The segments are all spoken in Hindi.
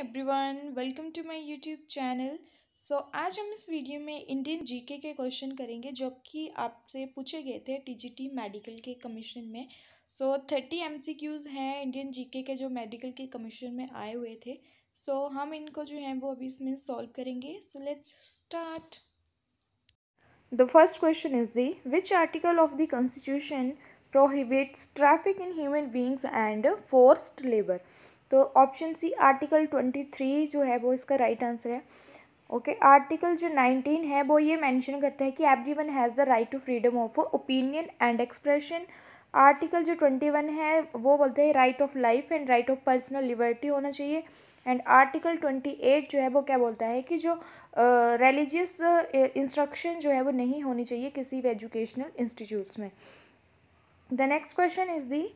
Everyone welcome to my YouTube channel so आज हम इस वीडियो में इंडियन जीके के क्वेश्चन करेंगे जो कि आपसे पूछे गए थे टीजीटी मेडिकल के कमीशन में सो थर्टी एमसीक्यूज हैं इंडियन जीके के जो मेडिकल के कमीशन में आए हुए थे सो so, हम इनको जो है वो अभी इसमें सॉल्व करेंगे so let's start the first question is the which article of the constitution prohibits traffic in human beings and forced labour तो ऑप्शन सी आर्टिकल 23 जो है वो इसका राइट आंसर है ओके okay, आर्टिकल जो 19 है वो ये मेंशन करता है कि every one has the right to freedom of opinion and expression article जो 21 है वो बोलते हैं right of life and right of personal liberty होना चाहिए एंड आर्टिकल 28 जो है वो क्या बोलता है कि जो रिलीजियस uh, इंस्ट्रक्शन जो है वो नहीं होनी चाहिए किसी भी एजुकेशनल इंस्टीट्यूट्स में the next question is the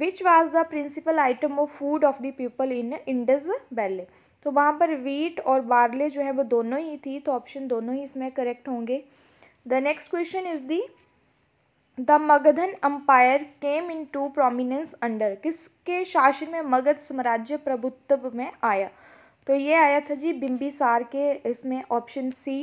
which was the principal item of food of the people in Indus valley तो वहाँ पर वीट और बार्ले जो है वो दोनों ही थी तो ऑप्शन दोनों ही इसमें करेक्ट होंगे the next question is the the Magadhan empire came into prominence under किसके शासन में मगध साम्राज्य प्रभुत्व में आया तो ये आया था जी बिम्बिसार के इसमें option C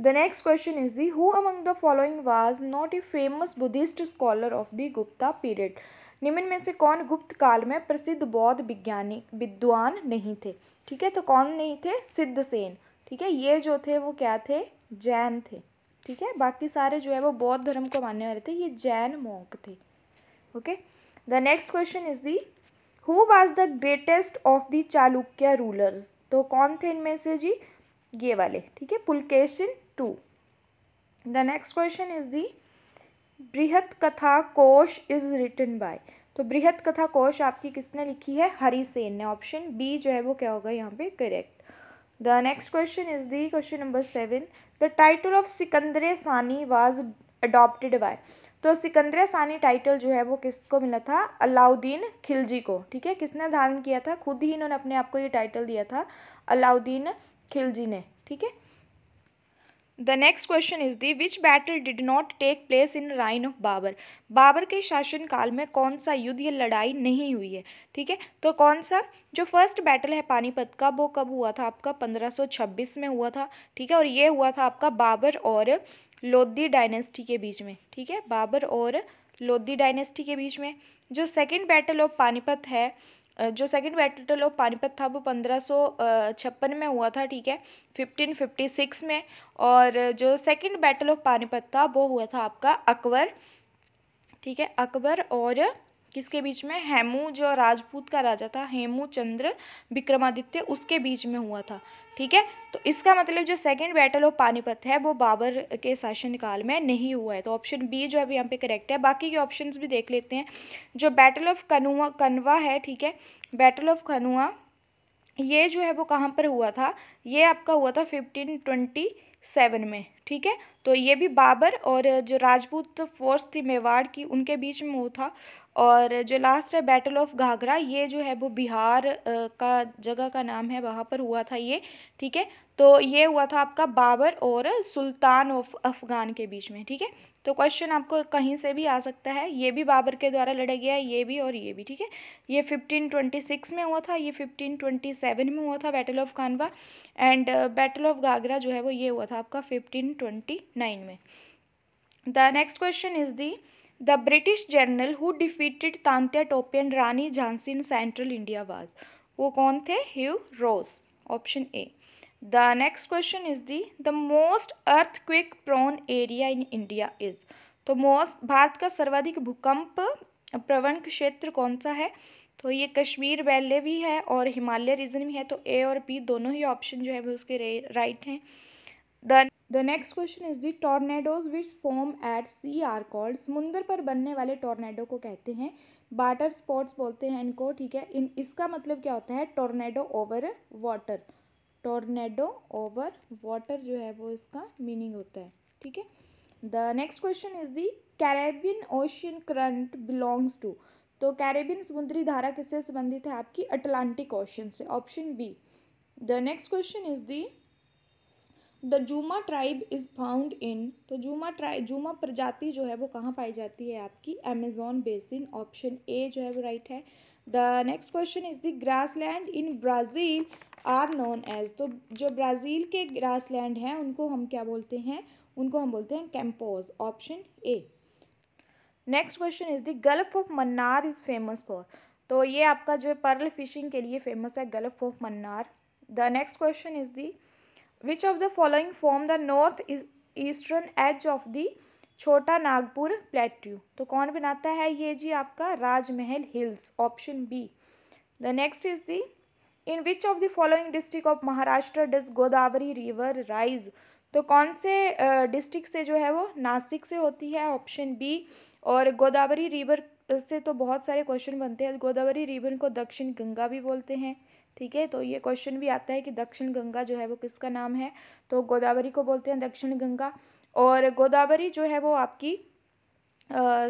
the next question is the who among the following was not a famous Buddhist scholar of the Gupta period निम्न में से कौन गुप्त काल में प्रसिद्ध बौद्ध विज्ञानी विद्वान नहीं थे ठीक है तो कौन नहीं थे सिद्ध सेन ठीक है ये जो थे वो क्या थे जैन थे ठीक है बाकी सारे जो है वो बौद्ध धर्म को मानने वाले थे ये जैन मोंक थे okay the next question is the who was the greatest of the Chalukya rulers तो कौन थे इनमें से जी ये वाले ठीक है Pulakeshin two the next question is the Brihat Katha कोश इज रिटन बाय तो बृहत कथा कोश आपकी किसने लिखी है हरी सेन ने ऑप्शन बी जो है वो क्या होगा यहाँ पे correct the next question is the question number seven the title of Sikandare Sani was adopted by तो सिकंदर सानी टाइटल जो है वो किसको मिला था अलाउद्दीन खिलजी को ठीक है किसने धारण किया था खुद ही इन्होंने अपने आप को ये टाइटल दिया था अलाउद्दीन खिलजी ने ठीक है the next question is the which battle did not take place in reign of Babur Babur के शासनकाल में कौन सा युद्ध या लड़ाई नहीं हुई है ठीक है तो कौन सा जो फर्स्ट बैटल है पानीपत का वो कब हुआ था आपका 1526 में हुआ था ठीक है और ये हुआ था आपका बाबर और लोधी डायनेस्टी के बीच में ठीक है बाबर और लोधी डायनेस्टी के बीच में जो सेकेंड बैटल ऑफ पानीपत है जो सेकंड बैटल ऑफ पानीपत था वो पंद्रह छप्पन में हुआ था ठीक है 1556 में और जो सेकंड बैटल ऑफ पानीपत था वो हुआ था आपका अकबर ठीक है अकबर और किसके बीच में हेमू जो राजपूत का राजा था हेमू चंद्र विक्रमादित्य उसके बीच में हुआ था ठीक है तो इसका मतलब जो सेकेंड बैटल ऑफ पानीपत है वो बाबर के शासनकाल में नहीं हुआ है तो ऑप्शन बी जो अभी यहाँ पे करेक्ट है बाकी के ऑप्शन भी देख लेते हैं जो बैटल ऑफ कनुआ कनवा है ठीक है बैटल ऑफ कनुआ ये जो है वो कहाँ पर हुआ था ये आपका हुआ था फिफ्टीन ट्वेंटी सेवन में ठीक है तो ये भी बाबर और जो राजपूत फोर्स थी मेवाड़ की उनके बीच में वो था और जो लास्ट है बैटल ऑफ घाघरा ये जो है वो बिहार का जगह का नाम है वहाँ पर हुआ था ये ठीक है तो ये हुआ था आपका बाबर और सुल्तान ऑफ अफगान के बीच में ठीक है तो क्वेश्चन आपको कहीं से भी आ सकता है ये भी बाबर के द्वारा लड़ा गया है ये भी और ये भी ठीक है ये 1526 में हुआ था ये 1527 में हुआ था battle of Khanwa and battle of Ghaghra जो है वो ये हुआ था आपका 1529 में the next question is the the British general who defeated Tantya Tope and Rani Jhansi in central India was वो कौन थे Hugh Rose option A the next question is the the most earthquake prone area in India is तो मोस्ट भारत का सर्वाधिक भूकंप प्रवण क्षेत्र कौन सा है तो ये कश्मीर वैली भी है और हिमालय रीजन भी है तो ए और बी दोनों ही ऑप्शन जो है वो उसके राइट हैं The, the next question is the tornadoes which form at sea are called समुंदर पर बनने वाले टोर्नेडो को कहते हैं बाटर स्पॉट्स बोलते हैं इनको ठीक है इन इसका मतलब क्या होता है tornado over water tornado over water जो है वो इसका मीनिंग होता है ठीक है the next question is the Caribbean ocean current belongs to तो कैरेबियन समुद्री धारा किससे संबंधित है आपकी अटलांटिक ओशन से option B the next question is the the जूमा ट्राइब इज़ फाउंड इन तो जूमा ट्राइब जूमा प्रजाति जो है वो कहाँ पाई जाती है आपकी अमेजोन बेसिन ऑप्शन ए जो है वो राइट है the next question is the grassland in Brazil are known as तो जो ब्राज़ील के ग्रास लैंड हैं उनको हम क्या बोलते हैं उनको हम बोलते हैं campos option A next question is the gulf of Mannar is famous for तो ये आपका जो है पर्ल फिशिंग के लिए फेमस है gulf of Mannar the next question is the which of the following form the north eastern edge of the छोटा नागपुर प्लेट्यू तो कौन बनाता है ये जी आपका Rajmahal hills option B the next is the in which of the following district of Maharashtra does Godavari river rise तो कौन से डिस्ट्रिक्ट uh, से जो है वो नासिक से होती है ऑप्शन बी और गोदावरी रिवर से तो बहुत सारे क्वेश्चन बनते हैं गोदावरी रिवर को दक्षिण गंगा भी बोलते हैं ठीक है तो ये क्वेश्चन भी आता है कि दक्षिण गंगा जो है वो किसका नाम है तो गोदावरी को बोलते हैं दक्षिण गंगा और गोदावरी जो है वो आपकी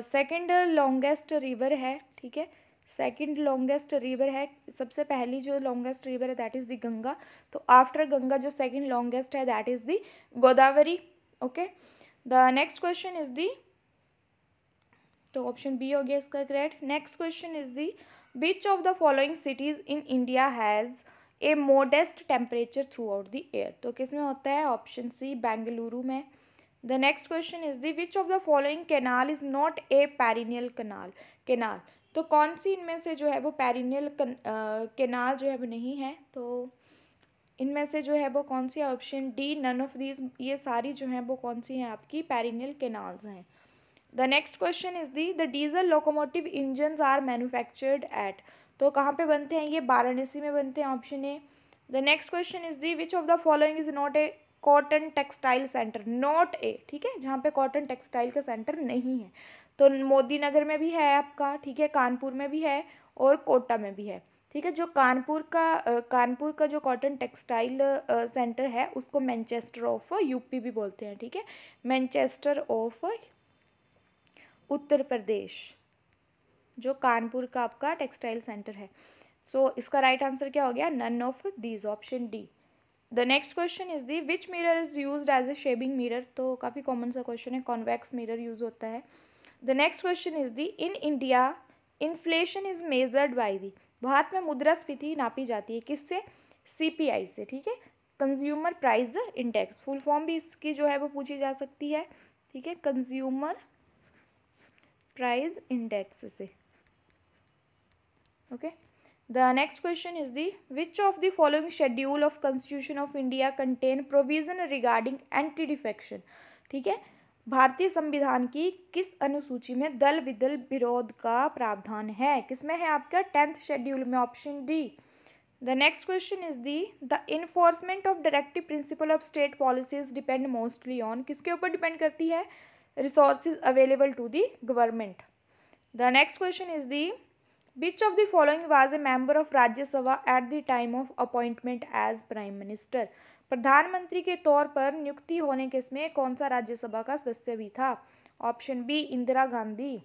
सेकंड लॉन्गेस्ट रिवर है ठीक है सेकेंड लॉन्गेस्ट रिवर है सबसे पहली जो लॉन्गेस्ट रिवर है दैट इज़ दी गंगा तो आफ्टर गंगा जो सेकेंड लॉन्गेस्ट है that is the Godavari okay the next question is the तो ऑप्शन बी हो गया इसका correct next question is the which of the following cities in India has a modest temperature throughout the year तो किस में होता है ऑप्शन सी बेंगलुरु में the next question is the which of the following canal is not a perennial canal canal तो कौन सी इनमें से जो है वो पेरिनियल केनाल जो है वो नहीं है तो इनमें से जो है वो कौन सी option D none of these ये सारी जो है वो कौन सी हैं आपकी पेरिनियल केनाल्स हैं The next question is the the diesel locomotive engines are manufactured at. तो कहाँ पे बनते हैं ये वाराणसी में बनते हैं option A the next question is the which of the following is not a cotton textile centre not a ठीक है जहाँ पे कॉटन टेक्सटाइल का सेंटर नहीं है तो मोदी नगर में भी है आपका ठीक है कानपुर में भी है और कोटा में भी है ठीक है जो कानपुर का कानपुर का जो कॉटन टेक्सटाइल सेंटर है उसको मैनचेस्टर ऑफ यूपी भी बोलते हैं ठीक है मैनचेस्टर ऑफ उत्तर प्रदेश जो कानपुर का आपका टेक्सटाइल सेंटर है सो so, इसका राइट right आंसर क्या हो गया none of these option D the next question is the which mirror is use as a shaving mirror तो काफ़ी कॉमन सा क्वेश्चन है कॉन्वेक्स मिरर यूज होता है the next question is the in India inflation is measured by the Bharat में स्फीति नापी जाती है किससे सीपीआई से ठीक है consumer price index full form भी इसकी जो है वो पूछी जा सकती है ठीक है कंज्यूमर प्राइस इंडेक्स से okay the next question is the which of the following schedule of constitution of India contain provision regarding anti defection ठीक है भारतीय संविधान की किस अनुसूची में दल विदल विरोध का प्रावधान है किसमें है आपका टेंथ शेड्यूल में option D the next question is the the enforcement of directive principle of state policies depend mostly on किसके ऊपर डिपेंड करती है resources available to the government. The next question is the which of the following was a member of Rajya Sabha at the time of appointment as Prime Minister? प्रधानमंत्री के तौर पर नियुक्ति होने के इसमें कौन सा राज्यसभा का सदस्य भी था option B Indira Gandhi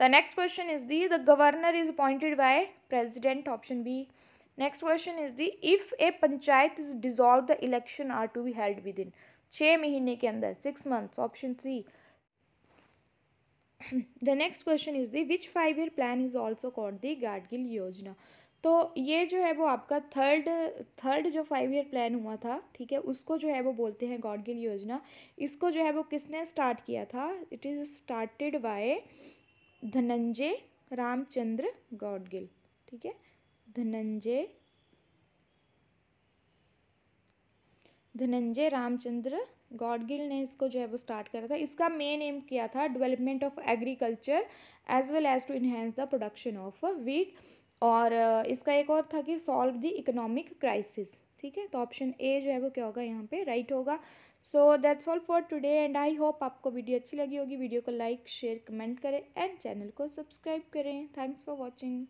The next question is the the governor is appointed by president option B. Next question is the if a panchayat is dissolved the election are to be held within. छः महीने के अंदर six months option C the next question is the which five year plan is also called the Gadgil योजना तो ये जो है वो आपका थर्ड थर्ड जो फाइव ईयर प्लान हुआ था ठीक है उसको जो है वो बोलते हैं गॉडगिल योजना इसको जो है वो किसने स्टार्ट किया था it is started by Dhananjay Ramchandra Gadgil ठीक है धनंजय धनंजय रामचंद्र गॉडगिल ने इसको जो है वो स्टार्ट करा था इसका मेन एम किया था development of agriculture as well as to enhance the production of wheat और इसका एक और था कि सॉल्व द इकोनॉमिक क्राइसिस ठीक है तो ऑप्शन ए जो है वो क्या होगा यहाँ पे राइट होगा so that's all for today and I hope आपको वीडियो अच्छी लगी होगी वीडियो को लाइक शेयर कमेंट करें एंड चैनल को सब्सक्राइब करें थैंक्स फॉर वॉचिंग